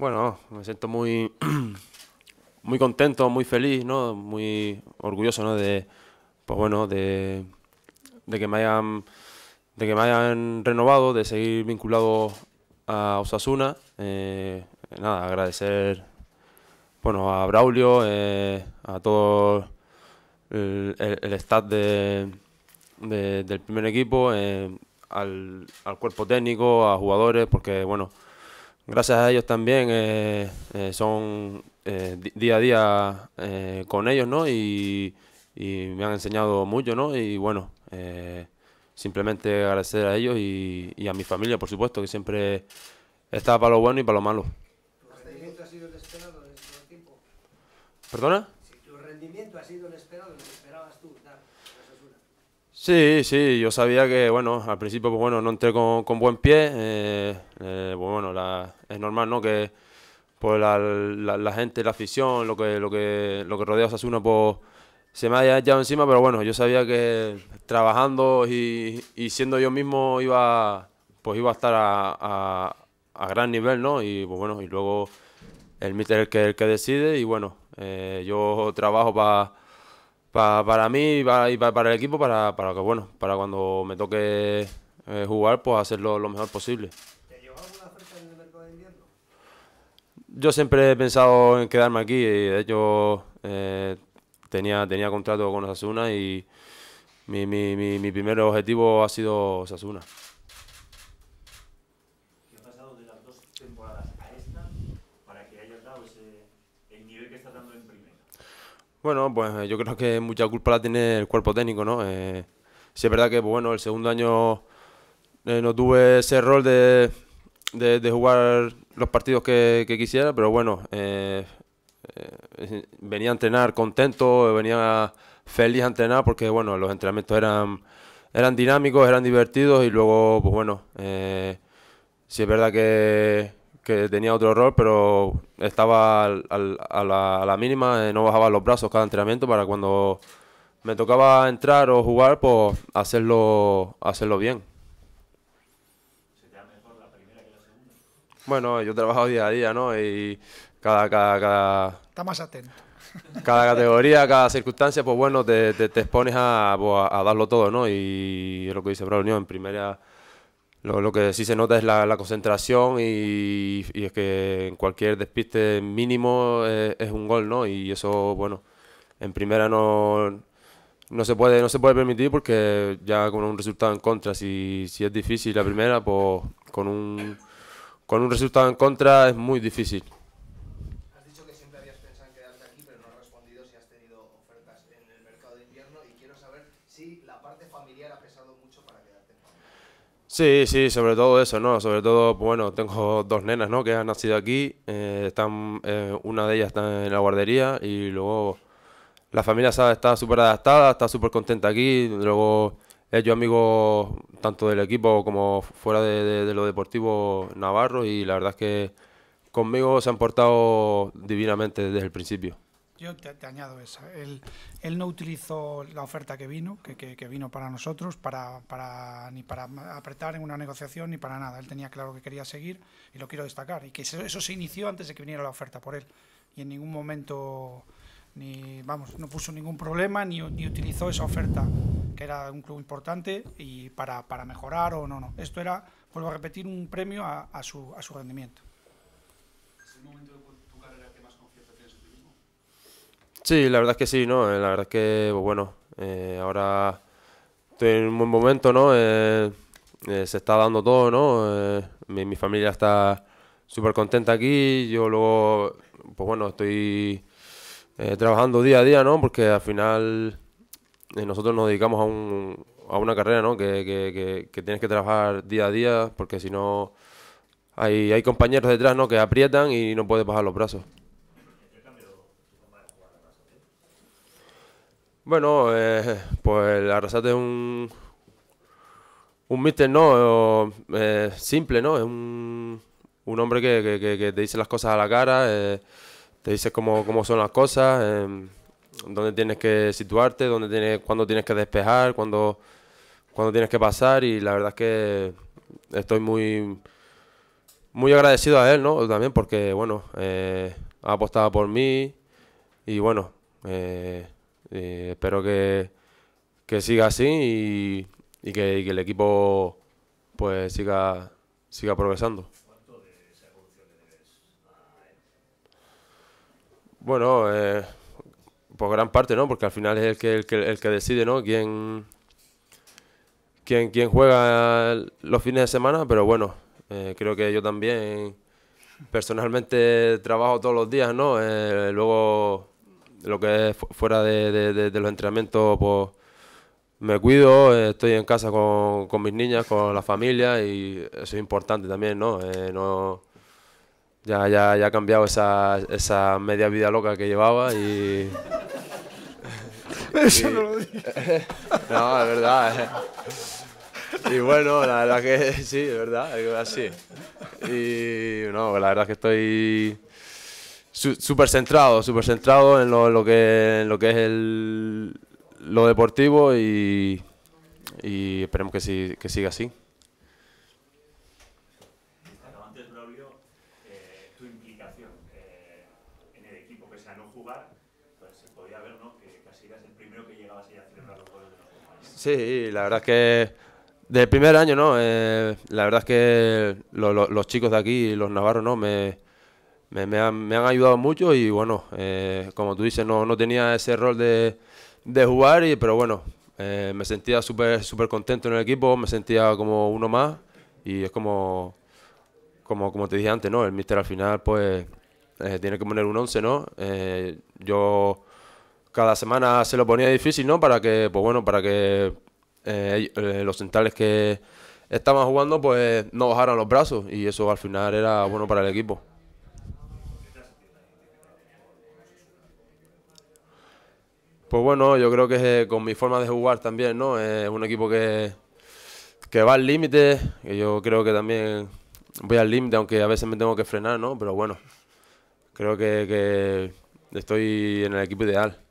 Bueno, me siento muy, muy contento, muy feliz, ¿no? Muy orgulloso, De, pues bueno, de, que me hayan de que me hayan renovado, de seguir vinculado a Osasuna. Eh, nada, agradecer bueno, a Braulio, eh, a todo el, staff de, del primer equipo, eh, al, al cuerpo técnico, a jugadores, porque bueno, gracias a ellos también eh, eh son eh, día a día eh, con ellos, ¿no? Y, me han enseñado mucho, ¿no? Y bueno, eh, simplemente agradecer a ellos y, a mi familia, por supuesto, que siempre está para lo bueno y para lo malo. ¿Tu rendimiento ha sido el esperado en el tiempo? ¿Perdona? Si tu rendimiento ha sido el esperado en el tiempo. Sí, sí, yo sabía que, bueno, al principio, pues bueno, no entré con, buen pie. Eh, eh, pues bueno, la, es normal, ¿no? Que pues la, gente, la afición, lo que, lo que, lo que rodea a Osasuna, pues se me haya echado encima, pero bueno, yo sabía que trabajando y, y siendo yo mismo iba, pues iba a estar a, a, gran nivel, ¿no? Y pues bueno, y luego el míster es el que, el que decide y bueno, eh, yo trabajo para para, para mí y para, el equipo, para, que bueno, para cuando me toque eh, jugar, pues hacerlo lo mejor posible. ¿Te alguna en el mercado de invierno? Yo siempre he pensado en quedarme aquí y de hecho eh, tenía, tenía contrato con Osasuna y mi, mi, mi, mi primer objetivo ha sido Osasuna. Bueno, pues eh, yo creo que mucha culpa la tiene el cuerpo técnico, ¿no? Eh, sí es verdad que, pues, bueno, el segundo año eh, no tuve ese rol de, de, jugar los partidos que, quisiera, pero bueno, venía a entrenar contento, venía feliz a entrenar porque, bueno, los entrenamientos eran, eran dinámicos, eran divertidos y luego, pues bueno, sí es verdad que que tenía otro rol, pero estaba a, la, mínima, no bajaba los brazos cada entrenamiento para cuando me tocaba entrar o jugar, pues hacerlo, hacerlo bien. Bueno, yo trabajo día a día, ¿no? Y cada... cada, cada... Está más atento cada categoría, cada circunstancia, pues bueno, te, te, te expones a, pues, a, darlo todo, ¿no? Y lo que dice Braulio, en primera lo, que sí se nota es la, concentración y, es que en cualquier despiste mínimo eh, es, un gol, ¿no? Y eso, bueno, en primera no, no, se puede, no se puede permitir porque ya con un resultado en contra, si, es difícil la primera, pues con con un resultado en contra es muy difícil. Sí, sí, sobre todo eso, ¿no? Sobre todo, bueno, tengo dos nenas, ¿no? Que han nacido aquí, eh, están, eh, una de ellas está en la guardería y luego la familia está súper adaptada, está súper contenta aquí, luego ellos amigos tanto del equipo como fuera de, lo deportivo navarro y la verdad es que conmigo se han portado divinamente desde el principio. Yo te, añado esa. Él, no utilizó la oferta que vino, que, vino para nosotros, para, ni para apretar en una negociación ni para nada. Él tenía claro que quería seguir y lo quiero destacar. Y que eso, se inició antes de que viniera la oferta por él. Y en ningún momento ni vamos, no puso ningún problema ni, ni, utilizó esa oferta, que era un club importante, y para, para, mejorar o no, Esto era, vuelvo a repetir, un premio a, su, a su rendimiento. Sí, la verdad es que sí, ¿no? Eh, la verdad es que, pues, bueno, eh, ahora estoy en un buen momento, ¿no? Eh, se está dando todo, ¿no? Mi, familia está súper contenta aquí, yo luego, pues bueno, estoy trabajando día a día, ¿no? Porque al final nosotros nos dedicamos a, un, a una carrera, ¿no? Que, que, tienes que trabajar día a día, porque si no, hay, hay compañeros detrás, ¿no? Que aprietan y no puedes bajar los brazos. Bueno, eh, pues el Arrasate es un. Un mister, ¿no? Eh, simple, ¿no? Es un, hombre que, que, te dice las cosas a la cara, eh, te dice cómo, son las cosas, em, dónde tienes que situarte, dónde cuándo tienes que despejar, cuándo, tienes que pasar. Y la verdad es que estoy muy. Muy agradecido a él, ¿no? También porque, bueno, ha apostado por mí y, bueno. Eh, espero que, siga así y, que, el equipo pues siga, siga progresando. ¿Cuánto de esa evolución le Bueno, eh, por pues gran parte, ¿no? Porque al final es el que, el que, decide, ¿no? Quién, quién, quién juega los fines de semana, pero bueno, eh, creo que yo también personalmente trabajo todos los días, ¿no? luego lo que es fuera de, los entrenamientos, pues me cuido, estoy en casa con, mis niñas, con la familia y eso es importante también, ¿no? Eh, no ya, ya, ha cambiado esa, media vida loca que llevaba y... Eso no lo dije. no, es verdad. Eh. Y bueno, la verdad que sí, es verdad, así. Y no, la verdad que estoy Súper centrado, súper centrado en lo que es lo deportivo y esperemos que siga así. Estaba antes de eh, un tu implicación eh, en el equipo, que sea no jugar, pues se podría ver, ¿no?, que casi eras el primero que llegabas a ir a celebrar los Juegos de los Juegos. Sí, la verdad es que desde el primer año, ¿no?, eh, la verdad es que los chicos de aquí, los navarros, ¿no?, me, han, me han, ayudado mucho y bueno, eh, como tú dices, no, no tenía ese rol de, de jugar, y, pero bueno, eh, me sentía súper súper contento en el equipo, me sentía como uno más y es como, como, como te dije antes, ¿no? El míster al final pues eh, tiene que poner un 11, ¿no? yo cada semana se lo ponía difícil, ¿no? Para que, pues bueno, para que los centrales que estaban jugando pues no bajaran los brazos y eso al final era bueno para el equipo. Pues bueno, yo creo que eh, con mi forma de jugar también, ¿no? Es un equipo que, va al límite, que yo creo que también voy al límite, aunque a veces me tengo que frenar, ¿no? Pero bueno, creo que estoy en el equipo ideal.